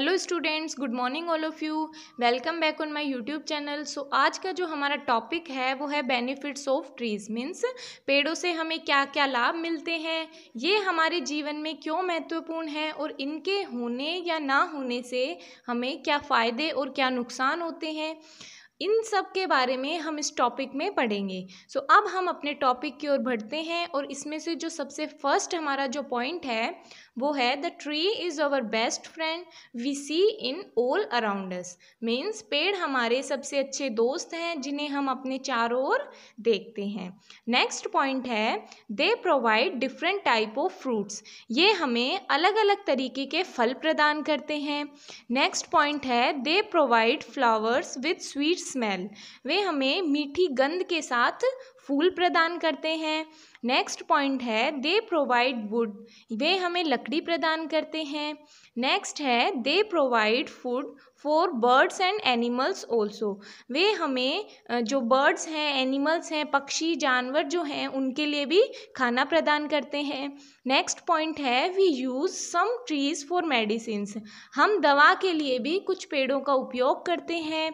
hello students good morning all of you welcome back on my YouTube channel so आज का जो हमारा topic है वो है बेनिफिट्स ऑफ ट्रीज मींस पेड़ों से हमें क्या क्या लाभ मिलते हैं ये हमारे जीवन में क्यों महत्वपूर्ण है और इनके होने या ना होने से हमें क्या फ़ायदे और क्या नुकसान होते हैं इन सब के बारे में हम इस टॉपिक में पढ़ेंगे सो so, अब हम अपने टॉपिक की ओर बढ़ते हैं और इसमें से जो सबसे फर्स्ट हमारा जो पॉइंट है वो है the tree is our best friend we see in all around us means पेड़ हमारे सबसे अच्छे दोस्त हैं जिन्हें हम अपने चारों ओर देखते हैं नेक्स्ट पॉइंट है they provide different type of fruits ये हमें अलग अलग तरीके के फल प्रदान करते हैं नेक्स्ट पॉइंट है they provide flowers with sweets smell वे हमें मीठी गंध के साथ फूल प्रदान करते हैं नेक्स्ट पॉइंट है दे प्रोवाइड वुड वे हमें लकड़ी प्रदान करते हैं नेक्स्ट है they provide food for birds and animals also वे हमें जो बर्ड्स हैं एनिमल्स हैं पक्षी जानवर जो हैं उनके लिए भी खाना प्रदान करते हैं नेक्स्ट पॉइंट है we use some trees for medicine हम दवा के लिए भी कुछ पेड़ों का उपयोग करते हैं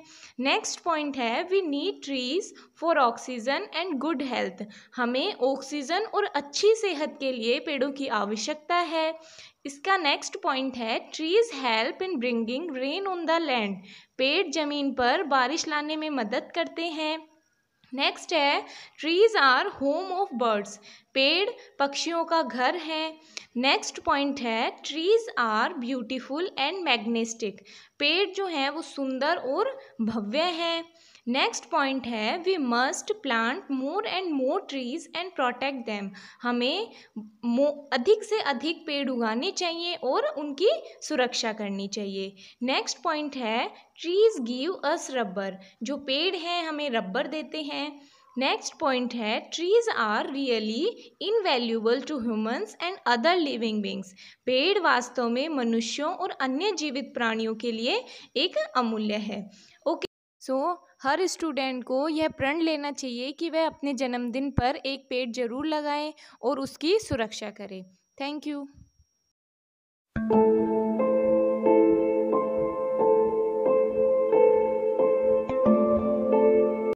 नेक्स्ट पॉइंट है we need trees for oxygen and good health हमें ऑक्सीजन और अच्छी सेहत के लिए पेड़ों की आवश्यकता है इसका नेक्स्ट पॉइंट है trees help in bringing rain on the land पेड़ ज़मीन पर बारिश लाने में मदद करते हैं नेक्स्ट है trees are home of birds पेड़ पक्षियों का घर है नेक्स्ट पॉइंट है trees are beautiful and majestic पेड़ जो हैं वो सुंदर और भव्य हैं नेक्स्ट पॉइंट है we must plant more and more trees and protect them हमें अधिक से अधिक पेड़ उगाने चाहिए और उनकी सुरक्षा करनी चाहिए नेक्स्ट पॉइंट है ट्रीज गिव अस रबर जो पेड़ हैं हमें रबर देते हैं नेक्स्ट पॉइंट है trees are really invaluable to humans and other living beings पेड़ वास्तव में मनुष्यों और अन्य जीवित प्राणियों के लिए एक अमूल्य है ओके सो हर स्टूडेंट को यह प्रण लेना चाहिए कि वह अपने जन्मदिन पर एक पेड़ जरूर लगाएं और उसकी सुरक्षा करें थैंक यू